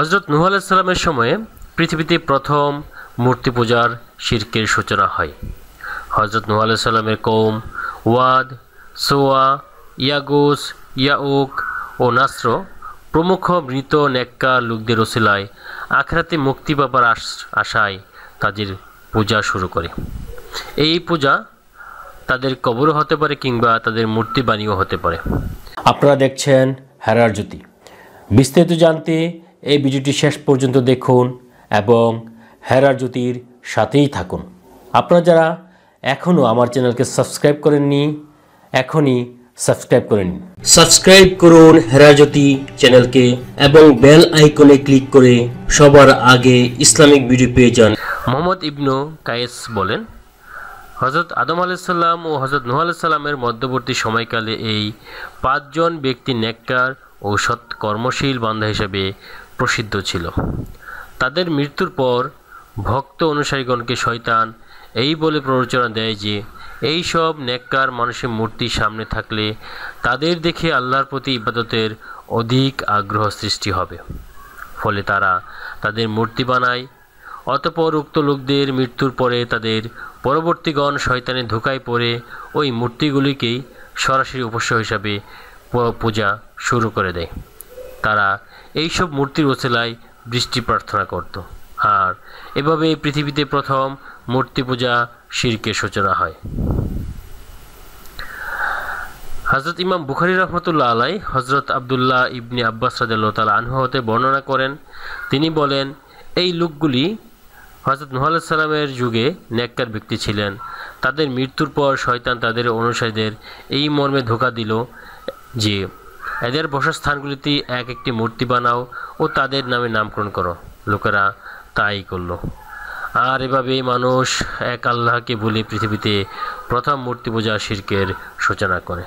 হজরত নুহ আলাইসাল্লামের সময়ে পৃথিবীতে প্রথম মূর্তি পূজার শির্কের সূচনা হয় হজরত নুহ আলাইসাল্লামের কৌম ওয়াদ সোয়া ইয়াগুস ইয়াউক ও নাস্র প্রমুখ মৃত নেক্কা লোকদের ওসিলায় আখরাতে মুক্তি পাবার আশায় তাদের পূজা শুরু করে এই পূজা তাদের কবরও হতে পারে কিংবা তাদের মূর্তি বানিও হতে পারে আপনারা দেখছেন হেরার জ্যোতি বিস্তারিত জানতে এই ভিডিওটি শেষ পর্যন্ত দেখুন এবং হেরার জ্যোতির সাথেই থাকুন আপনারা যারা এখনও আমার চ্যানেলকে সাবস্ক্রাইব করেননি এখনই সাবস্ক্রাইব করে নিন সাবস্ক্রাইব করুন জ্যোতি চ্যানেলকে এবং বেল আইকনে ক্লিক করে সবার আগে ইসলামিক ভিডিও পেয়ে যান মোহাম্মদ ইবনু কায়েস বলেন হজরত আদম আলাইসাল্লাম ও হজরত নুহ আলাইসাল্লামের মধ্যবর্তী সময়কালে এই পাঁচজন ব্যক্তি নেককার ও সৎ কর্মশীল বান্ধা হিসেবে প্রসিদ্ধ ছিল তাদের মৃত্যুর পর ভক্ত অনুসারীগণকে শয়তান এই বলে প্ররোচনা দেয় যে এই সব নেককার মানুষের মূর্তি সামনে থাকলে তাদের দেখে আল্লাহর প্রতি ইবাদতের অধিক আগ্রহ সৃষ্টি হবে ফলে তারা তাদের মূর্তি বানায় অতপর উক্ত লোকদের মৃত্যুর পরে তাদের পরবর্তীগণ শয়তানে ধোকায় পড়ে ওই মূর্তিগুলিকেই সরাসরি উপস্য হিসাবে পূজা শুরু করে দেয় তারা এইসব মূর্তির ওসেলায় বৃষ্টি প্রার্থনা করত আর এভাবে এই পৃথিবীতে প্রথম মূর্তি পূজা শিরকে সূচনা হয় হজরত ইমাম বুখারি রহমতুল্লাহ আলাই হজরত আবদুল্লাহ ইবনে আব্বাস রাজাল্লাহ তাল আনহু হতে বর্ণনা করেন তিনি বলেন এই লোকগুলি হজরত মোহাল সালামের যুগে ন্যাক্কার ব্যক্তি ছিলেন তাদের মৃত্যুর পর শয়তান তাদের অনুসারীদের এই মর্মে ধোকা দিল যে এদের বসস্থানগুলিতে এক একটি মূর্তি বানাও ও তাদের নামে নামকরণ করো লোকেরা তাই করল আর এভাবে মানুষ এক আল্লাহকে বলে পৃথিবীতে প্রথম মূর্তি পূজা শির্কের সূচনা করে